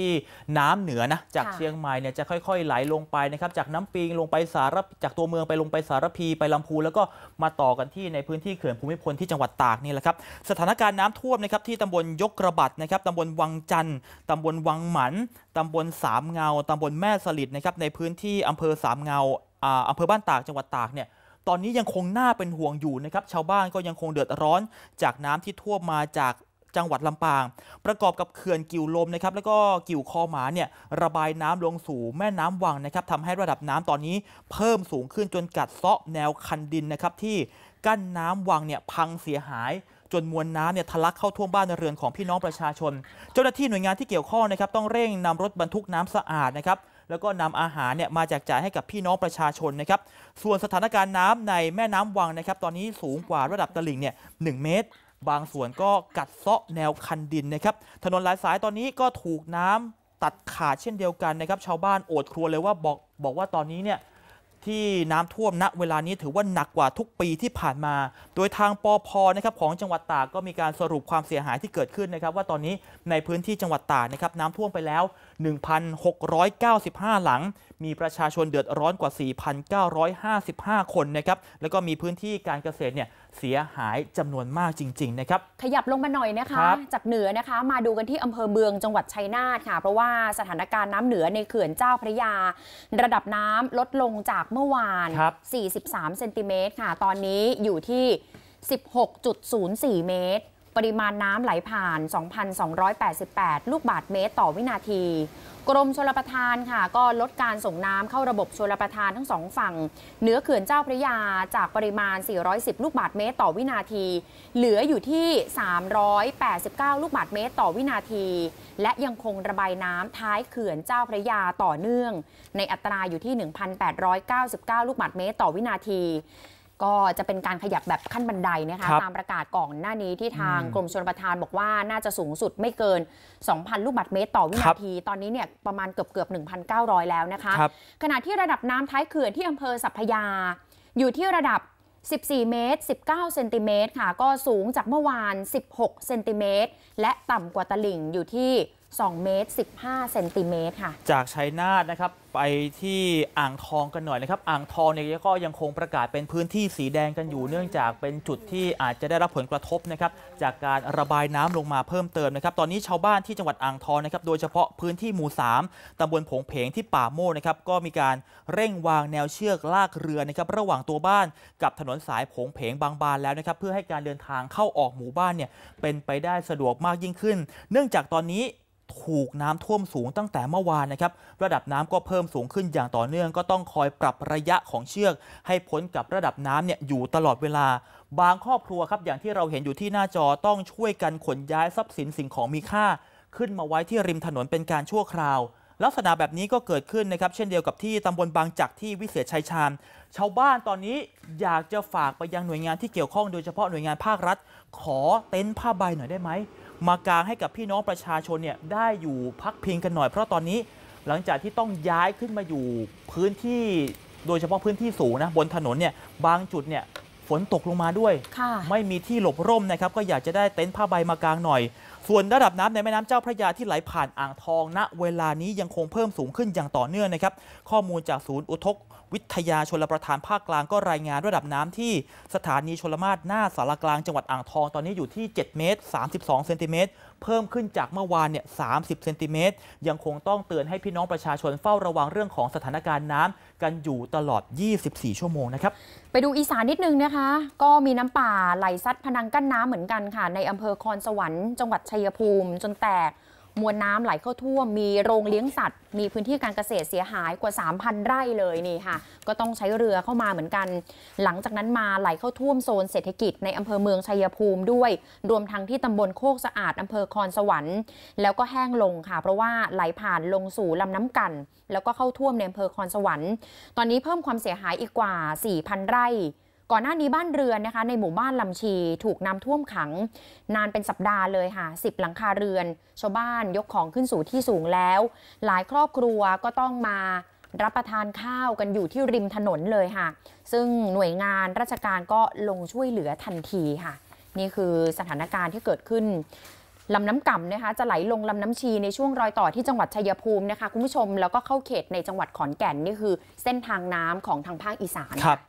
ที่น้ำเหนือนะจากเชียงใหม่เนี่ยจะค่อย ๆ ไหลลงไปนะครับจากน้ำปิงลงไปสารจากตัวเมืองไปลงไปสารพีไปลำพูแล้วก็มาต่อกันที่ในพื้นที่เขื่อนภูมิพลที่จังหวัดตากนี่แหละครับสถานการณ์น้ำท่วมนะครับที่ตำบลยกกระบัดนะครับตำบลวังจันทร์ตำบลวังหมันตำบลสามเงาตำบลแม่สลิดนะครับในพื้นที่อำเภอสามเงาอำเภอบ้านตากจังหวัดตากเนี่ยตอนนี้ยังคงน่าเป็นห่วงอยู่นะครับชาวบ้านก็ยังคงเดือดร้อนจากน้ำที่ท่วมมาจากจังหวัดลำปาง ประกอบกับเขื่อนกิ่วลมนะครับแล้วก็กิ่วคอหมาเนี่ยระบายน้ำลงสู่แม่น้ำวังนะครับทำให้ระดับน้ำตอนนี้เพิ่มสูงขึ้นจนกัดเซาะแนวคันดินนะครับที่กั้นน้ำวังเนี่ยพังเสียหาย จนมวลน้ำเนี่ยทะลักเข้าท่วมบ้านเรือนของพี่น้องประชาชน เจ้าหน้าที่หน่วยงานที่เกี่ยวข้องนะครับ ต้องเร่งนำรถบรรทุกน้ำสะอาดนะครับแล้วก็นำอาหารเนี่ยมาแจกจ่ายให้กับพี่น้องประชาชนนะครับส่วนสถานการณ์น้ำในแม่น้ำวังนะครับ ตอนนี้สูงกว่าระดับตลิ่งเนี่ยหเมตรบางส่วนก็กัดเซาะแนวคันดินนะครับ ถนนหลายสายตอนนี้ก็ถูกน้ำตัดขาดเช่นเดียวกันนะครับ ชาวบ้านโอดครัวเลยว่าบอกบอกว่าตอนนี้เนี่ยที่น้ำท่วมณเวลานี้ถือว่าหนักกว่าทุกปีที่ผ่านมา โดยทางปอพอนะครับของจังหวัดตากก็มีการสรุปความเสียหายที่เกิดขึ้นนะครับ ว่าตอนนี้ในพื้นที่จังหวัดตากนะครับ น้ำท่วมไปแล้ว1,695 หลัง มีประชาชนเดือดร้อนกว่า 4,955 คนนะครับ แล้วก็มีพื้นที่การเกษตรเนี่ยเสียหายจำนวนมากจริง ๆนะครับ ขยับลงมาหน่อยนะคะ จากเหนือนะคะ มาดูกันที่อำเภอเมือง จังหวัดชัยนาทค่ะ เพราะว่าสถานการณ์น้ำเหนือในเขื่อนเจ้าพระยา ระดับน้ำลดลงจากเมื่อวาน 43 เซนติเมตรค่ะ ตอนนี้อยู่ที่ 16.04 เมตรปริมาณน้ำไหลผ่าน 2,288 ลูกบาทเมตรต่อวินาที กรมชลประทานค่ะ ก็ลดการส่งน้ำเข้าระบบชลประทานทั้งสองฝั่งเหนือเขื่อนเจ้าพระยาจากปริมาณ 410 ลูกบาทเมตรต่อวินาที เหลืออยู่ที่ 389 ลูกบาทเมตรต่อวินาที และยังคงระบายน้ำท้ายเขื่อนเจ้าพระยาต่อเนื่อง ในอัตราอยู่ที่ 1,899 ลูกบาทเมตรต่อวินาทีก็จะเป็นการขยับแบบขั้นบันไดนะคะตามประกาศก่อนหน้านี้ที่ทางกรมชลประทานบอกว่าน่าจะสูงสุดไม่เกิน 2,000 ลูกบาศก์เมตรต่อวินาที ตอนนี้เนี่ยประมาณเกือบเกือบ 1,900 แล้วนะคะคขณะที่ระดับน้ำท้ายเขื่อนที่อำเภอสัพพยา อยู่ที่ระดับ 14 เมตร 19เซนติเมตรค่ะ ก็สูงจากเมื่อวาน 16 เซนติเมตร และต่ำกว่าตลิ่งอยู่ที่2เมตร15เซนติเมตรค่ะ จากชัยนาทนะครับไปที่อ่างทองกันหน่อยนะครับ อ่างทองเนี่ยก็ยังคงประกาศเป็นพื้นที่สีแดงกันอยู่ เนื่องจากเป็นจุดที่อาจจะได้รับผลกระทบนะครับจากการระบายน้ำลงมาเพิ่มเติมนะครับ ตอนนี้ชาวบ้านที่จังหวัดอ่างทองนะครับโดยเฉพาะพื้นที่หมู่3ตำบลผงเพงที่ป่าโม่นะครับก็มีการเร่งวางแนวเชือกลากเรือนะครับระหว่างตัวบ้าน กับถนนสายผงเพงบางบานแล้วนะครับเพื่อให้การเดินทางเข้าออกหมู่บ้านเนี่ยเป็นไปได้สะดวกมากยิ่งขึ้น เนื่องจากตอนนี้ถูกน้ำท่วมสูงตั้งแต่เมื่อวานนะครับ ระดับน้ำก็เพิ่มสูงขึ้นอย่างต่อเนื่องก็ต้องคอยปรับระยะของเชือก ให้พ้นกับระดับน้ำเนี่ยอยู่ตลอดเวลา บางครอบครัวครับ อย่างที่เราเห็นอยู่ที่หน้าจอต้องช่วยกันขนย้ายทรัพย์สินสิ่งของมีค่า ขึ้นมาไว้ที่ริมถนนเป็นการชั่วคราว ลักษณะแบบนี้ก็เกิดขึ้นนะครับ เช่นเดียวกับที่ตำบลบางจักที่วิเศษชัยชาญชาวบ้านตอนนี้อยากจะฝากไปยังหน่วยงานที่เกี่ยวข้องโดยเฉพาะหน่วยงานภาครัฐ ขอเต็นท์ผ้าใบหน่อยได้ไหมมากางให้กับพี่น้องประชาชนเนี่ยได้อยู่พักพิงกันหน่อยเพราะตอนนี้หลังจากที่ต้องย้ายขึ้นมาอยู่พื้นที่ โดยเฉพาะพื้นที่สูงนะบนถนนเนี่ยบางจุดเนี่ยฝนตกลงมาด้วยไม่มีที่หลบร่มนะครับก็อยากจะได้เต็นท์ผ้าใบมากางหน่อย ส่วนระดับน้ำในแม่น้ำเจ้าพระยาที่ไหลผ่านอ่างทองณนะเวลานี้ยังคงเพิ่มสูงขึ้นอย่างต่อเนื่องนะครับข้อมูลจากศูนย์อุทกวิทยาชลประทานภาคกลางก็รายงานระดับน้ำที่สถานีชลมาศหน้าสารกลางจังหวัดอ่างทองตอนนี้อยู่ที่ 7 เมตร32เซนติเมตรเพิ่มขึ้นจากเมื่อวานเนี่ย30เซนติเมตรยังคงต้องเตือนให้พี่น้องประชาชนเฝ้าระวังเรื่องของสถานการณ์น้ำกันอยู่ตลอด 24 ชั่วโมงนะครับ ไปดูอีสานนิดนึงนะคะ ก็มีน้ำป่าไหลซัดพนังกั้นน้ำเหมือนกันค่ะ ในอำเภอคอนสวรรค์จังหวัดชัยภูมิ จนแตกมวลน้ำไหลเข้าท่วมมีโรงเลี้ยงสัตว์ มีพื้นที่การเกษตรเสียหายกว่า 3,000 ไร่เลยนี่ค่ะก็ต้องใช้เรือเข้ามาเหมือนกัน หลังจากนั้นมาไหลเข้าท่วมโซนเศรษฐกิจในอำเภอเมืองชัยภูมิด้วย รวมทั้งที่ตำบลโคกสะอาดอำเภอคอนสวรรค์ แล้วก็แห้งลงค่ะ เพราะว่าไหลผ่านลงสู่ลำน้ำกัน แล้วก็เข้าท่วมในอำเภอคอนสวรรค์ตอนนี้เพิ่มความเสียหายอีกกว่า4,000ไร่ก่อนหน้านี้บ้านเรือนนะคะในหมู่บ้านลำชีถูกน้ำท่วมขัง นานเป็นสัปดาห์เลยค่ะสิบหลังคาเรือนชาวบ้านยกของขึ้นสู่ที่สูงแล้ว หลายครอบครัวก็ต้องมารับประทานข้าวกันอยู่ที่ริมถนนเลยค่ะ ซึ่งหน่วยงานราชการก็ลงช่วยเหลือทันทีค่ะ นี่คือสถานการณ์ที่เกิดขึ้นลำน้ำก่ำนะคะจะไหลลงลำน้ำชีในช่วงรอยต่อที่จังหวัดชัยภูมินะคะ คุณผู้ชมแล้วก็เข้าเขตในจังหวัดขอนแก่นนี่คือ เส้นทางน้ำของทางภาคอีสานครับ